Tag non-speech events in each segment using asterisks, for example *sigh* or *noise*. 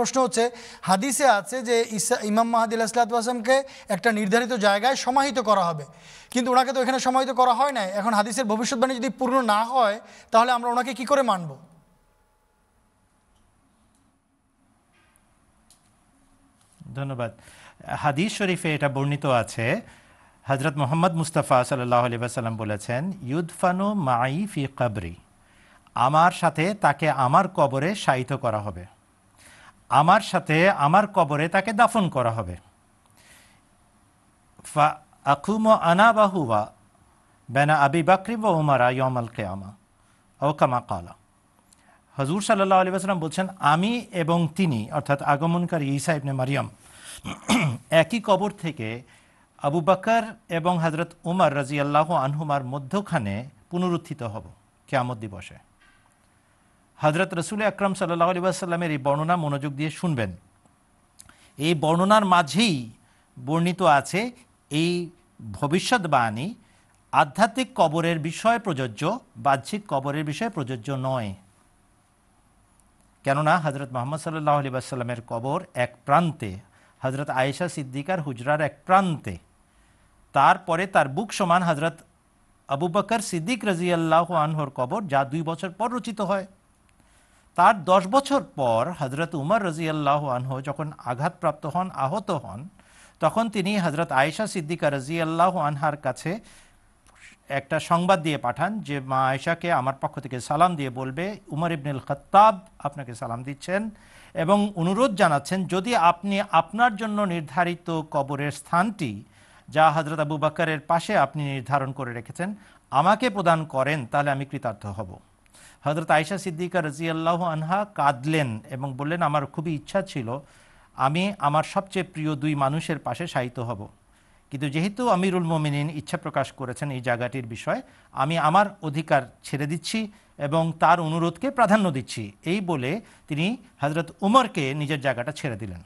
প্রশ্ন হচ্ছে হাদিসে আছে যে ইসা ইমাম মাহাদি আলাহিসামকে একটা নির্ধারিত জায়গায় সমাহিত করা হবে কিন্তু ওনাকে তো এখানে সমাহিত করা হয় না এখন হাদিসের ভবিষ্যৎবাণী যদি পূর্ণ না হয় তাহলে আমরা ওনাকে কি করে মানব ধন্যবাদ হাদিস শরীফে এটা বর্ণিত আছে হজরত মোহাম্মদ মুস্তাফা সাল্লাম বলেছেন ইউদফানু মাই ফি কাবরি আমার সাথে তাকে আমার কবরে সায়িত করা হবে আমার সাথে আমার কবরে তাকে দাফন করা হবে আকুম আনা বেনা আবি বাকরিব উমারা ইয়মাল কেয়ামা ও কামা কালা হজুর সাল্লাহ আলী আসলাম বলছেন আমি এবং তিনি অর্থাৎ আগমনকারী ইসা ইবনে মারিয়াম *clears throat* একই কবর থেকে আবু বাকর এবং হজরত উমার রাজি আল্লাহ আনহুমার মধ্যখানে পুনরুত্থিত হব কেয়ামত দিবসে হজরত রসুল আকরম সাল্লাহ আলী এই বর্ণনা মনোযোগ দিয়ে শুনবেন এই বর্ণনার মাঝেই বর্ণিত আছে এই ভবিষ্যৎবাণী আধ্যাত্মিক কবরের বিষয় প্রযোজ্য বাহ্যিক কবরের বিষয় প্রযোজ্য নয় কেননা হজরত মোহাম্মদ সাল্লাহ আলিবাসাল্লামের কবর এক প্রান্তে হজরত আয়েশা সিদ্দিকার হুজরার এক প্রান্তে তারপরে তার বুক সমান হজরত আবু বকর সিদ্দিক রাজিয়াল্লাহ আনহর কবর যা দুই বছর পর রচিত হয় তার দশ বছর পর হজরত উমর রাজিয়াল্লাহ আনহ যখন আঘাতপ্রাপ্ত হন আহত হন তখন তিনি হজরত আয়েশা সিদ্দিকা রাজিয়াল্লাহ আনহার কাছে একটা সংবাদ দিয়ে পাঠান যে মা আয়েশাকে আমার পক্ষ থেকে সালাম দিয়ে বলবে উমর ইবনুল খত্তাব আপনাকে সালাম দিচ্ছেন এবং অনুরোধ জানাচ্ছেন যদি আপনি আপনার জন্য নির্ধারিত কবরের স্থানটি যা হজরত আবু বাক্কারের পাশে আপনি নির্ধারণ করে রেখেছেন আমাকে প্রদান করেন তাহলে আমি কৃতার্থ হব হজরত আয়সা সিদ্দিকা রাজিয়াল্লাহ আনহা কাঁদলেন এবং বললেন আমার খুবই ইচ্ছা ছিল আমি আমার সবচেয়ে প্রিয় দুই মানুষের পাশে সাহিত্য হব কিন্তু যেহেতু আমিরুল মোমিনিন ইচ্ছা প্রকাশ করেছেন এই জায়গাটির বিষয়ে আমি আমার অধিকার ছেড়ে দিচ্ছি এবং তার অনুরোধকে প্রাধান্য দিচ্ছি এই বলে তিনি হজরত উমরকে নিজের জায়গাটা ছেড়ে দিলেন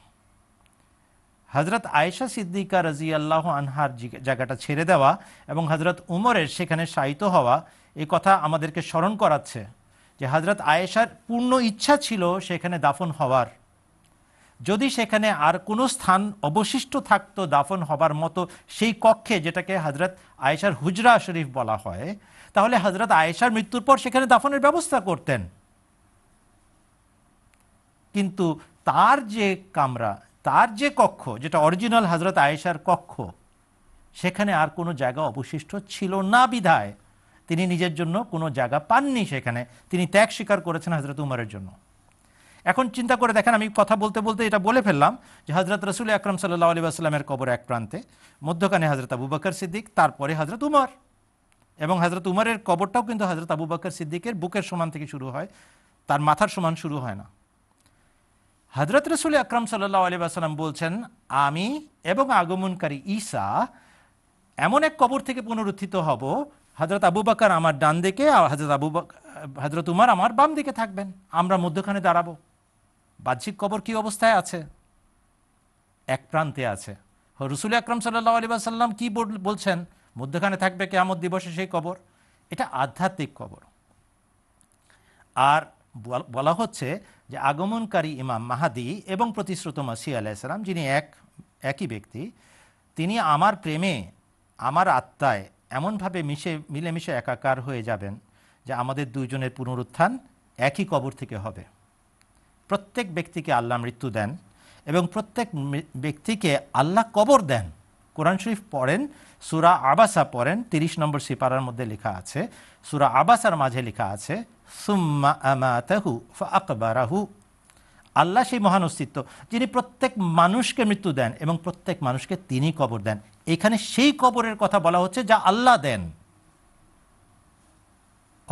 হজরত আয়েশা সিদ্দিকা আল্লাহ আনহার জায়গাটা ছেড়ে দেওয়া এবং হজরত উমরের সেখানে সায়িত হওয়া এই কথা আমাদেরকে স্মরণ করাচ্ছে যে হজরত আয়েশার পূর্ণ ইচ্ছা ছিল সেখানে দাফন হওয়ার যদি সেখানে আর কোনো স্থান অবশিষ্ট থাকতো দাফন হবার মতো সেই কক্ষে যেটাকে হজরত আয়েশার হুজরা শরীফ বলা হয় তাহলে হজরত আয়েশার মৃত্যুর পর সেখানে দাফনের ব্যবস্থা করতেন কিন্তু তার যে কামরা তার যে কক্ষ যেটা অরিজিনাল হজরত আয়েশার কক্ষ সেখানে আর কোনো জায়গা অবশিষ্ট ছিল না বিধায় তিনি নিজের জন্য কোনো জায়গা পাননি সেখানে তিনি ত্যাগ স্বীকার করেছেন হজরত উমরের জন্য এখন চিন্তা করে দেখেন আমি কথা বলতে বলতে এটা বলে ফেললাম যে হজরত রসুল আকরম সাল্লাহ আলী আসলামের কবর এক প্রান্তে মধ্যখানে হজরত আবু বাকর সিদ্দিক তারপরে হজরত উমর এবং হজরত উমরের কবরটাও কিন্তু হজরত আবু বাকর সিদ্দিকের বুকের সমান থেকে শুরু হয় তার মাথার সমান শুরু হয় না হজরত রসুল আকরম সাল্লাহ আলী আসলাম বলছেন আমি এবং আগমনকারী ঈসা এমন এক কবর থেকে পুনরুত্থিত হব হজরত আবু বাকর আমার ডান দিকে আর হজরত আবু হজরত উমার আমার বাম দিকে থাকবেন আমরা মধ্যখানে দাঁড়াবো বাহ্যিক কবর কি অবস্থায় আছে এক প্রান্তে আছে রসুল আকরম সাল্লাহ আলী সাল্লাম কী বলছেন মধ্যখানে থাকবে কেমন দিবসে সেই কবর এটা আধ্যাত্মিক কবর আর বলা হচ্ছে যে আগমনকারী ইমাম মাহাদি এবং প্রতিশ্রুত মাসি আলাইসালাম যিনি এক একই ব্যক্তি তিনি আমার প্রেমে আমার আত্মায় এমনভাবে মিশে মিলেমিশে একাকার হয়ে যাবেন যে আমাদের দুইজনের পুনরুত্থান একই কবর থেকে হবে প্রত্যেক ব্যক্তিকে আল্লাহ মৃত্যু দেন এবং প্রত্যেক ব্যক্তিকে আল্লাহ কবর দেন কোরআন শরীফ পড়েন সুরা আবাসা পড়েন তিরিশ নম্বর সিপারার মধ্যে লেখা আছে সুরা আবাসার মাঝে লেখা আছে সুম্মা আমাতাহু আকবরাহু আল্লাহ সেই মহান অস্তিত্ব যিনি প্রত্যেক মানুষকে মৃত্যু দেন এবং প্রত্যেক মানুষকে তিনি কবর দেন এখানে সেই কবরের কথা বলা হচ্ছে যা আল্লাহ দেন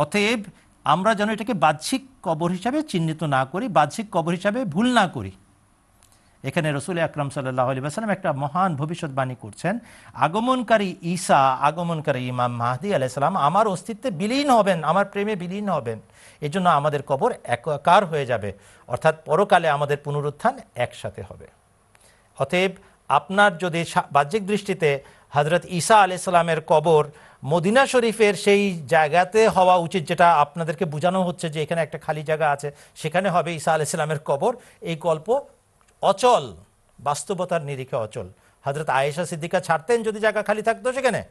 অতএব আমরা যেন এটাকে বাহ্যিক কবর হিসাবে চিহ্নিত না করি বাহ্যিক কবর হিসাবে ভুল না করি এখানে রসুল আকরাম সাল্লাহ আলী আসালাম একটা মহান ভবিষ্যৎবাণী করছেন আগমনকারী ঈসা আগমনকারী ইমাম মাহাদি আলাইসালাম আমার অস্তিত্বে বিলীন হবেন আমার প্রেমে বিলীন হবেন এজন্য আমাদের কবর একাকার হয়ে যাবে অর্থাৎ পরকালে আমাদের পুনরুত্থান একসাথে হবে অতএব আপনার যদি বাহ্যিক দৃষ্টিতে হজরত ঈসা আলাইসাল্লামের কবর মদিনা শরীফের সেই জায়গাতে হওয়া উচিত যেটা আপনাদেরকে বোঝানো হচ্ছে যে এখানে একটা খালি জায়গা আছে সেখানে হবে ঈসা আলাইসাল্লামের কবর এই গল্প অচল বাস্তবতার নিরিখে অচল হজরত আয়েশা সিদ্দিকা ছাড়তেন যদি জায়গা খালি থাকতো সেখানে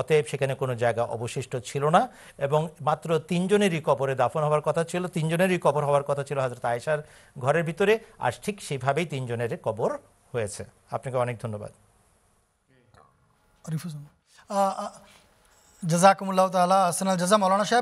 অতএব সেখানে কোনো জায়গা অবশিষ্ট ছিল না এবং মাত্র তিনজনেরই কবরে দাফন হওয়ার কথা ছিল তিনজনেরই কবর হওয়ার কথা ছিল হজরত আয়েশার ঘরের ভিতরে আর ঠিক সেভাবেই তিনজনের কবর হয়েছে আপনাকে অনেক ধন্যবাদ জাজাকুমুল্লাহ তালা আসানাল জাজা মৌলানা সাহেব